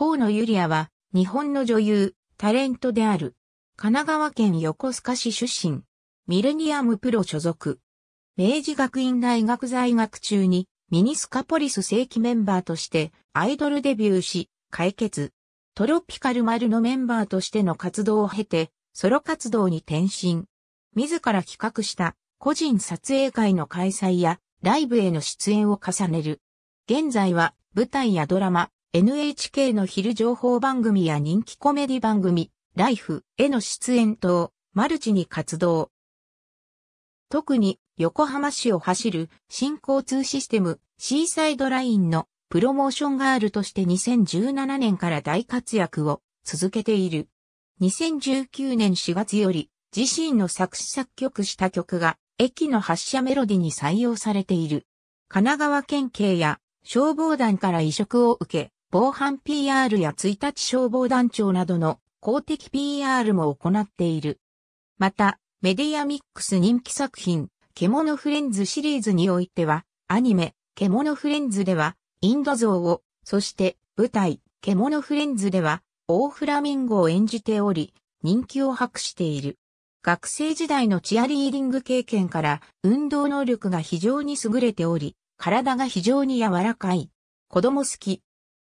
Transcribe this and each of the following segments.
河野ゆりやは、日本の女優、タレントである。神奈川県横須賀市出身。ミレニアムプロ所属。明治学院大学在学中に、ミニスカポリス正規メンバーとして、アイドルデビューし、解決。トロピカル丸のメンバーとしての活動を経て、ソロ活動に転身。自ら企画した個人撮影会の開催やライブへの出演を重ねる。現在は舞台やドラマ、NHK の昼情報番組や人気コメディ番組、ライフへの出演等、マルチに活動。特に横浜市を走る新交通システムシーサイドラインのプロモーションガールとして2017年から大活躍を続けている。2019年4月より自身の作詞作曲した曲が駅の発車メロディに採用されている。神奈川県警や消防団から移植を受け、防犯 PR や1日消防団長などの公的 PR も行っている。また、メディアミックス人気作品、獣フレンズシリーズにおいては、アニメ、獣フレンズでは、インド像を、そして舞台、獣フレンズでは、オーフラミンゴを演じており、人気を博している。学生時代のチアリーディング経験から運動能力が非常に優れており、体が非常に柔らかい。子供好き、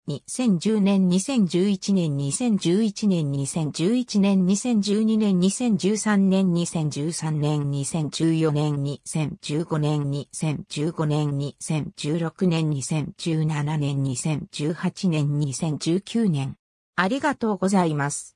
2010年、2011年、2011年、2011年、2012年、2013年、2013年、2014年、2015年、2015年、2016年、2017年、2018年、2019年。ありがとうございます。